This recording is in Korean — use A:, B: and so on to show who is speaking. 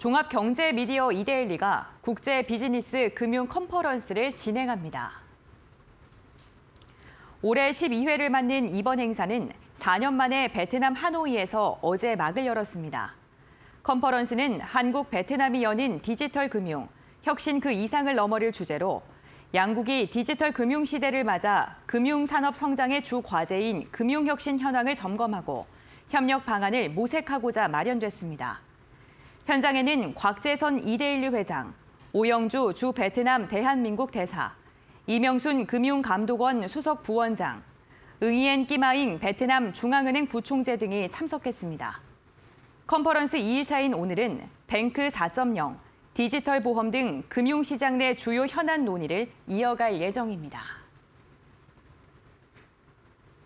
A: 종합경제미디어 이데일리가 국제 비즈니스 금융 컨퍼런스를 진행합니다. 올해 12회를 맞는 이번 행사는 4년 만에 베트남 하노이에서 어제 막을 열었습니다. 컨퍼런스는 한국 베트남이 여는 디지털 금융, 혁신 그 이상을 넘어를 주제로 양국이 디지털 금융 시대를 맞아 금융 산업 성장의 주 과제인 금융 혁신 현황을 점검하고 협력 방안을 모색하고자 마련됐습니다. 현장에는 곽재선 이대일리 회장, 오영주 주 베트남 대한민국 대사, 이명순 금융감독원 수석 부원장, 응이엔 끼마잉 베트남 중앙은행 부총재 등이 참석했습니다. 컨퍼런스 2일차인 오늘은 뱅크 4.0, 디지털 보험 등 금융시장 내 주요 현안 논의를 이어갈 예정입니다.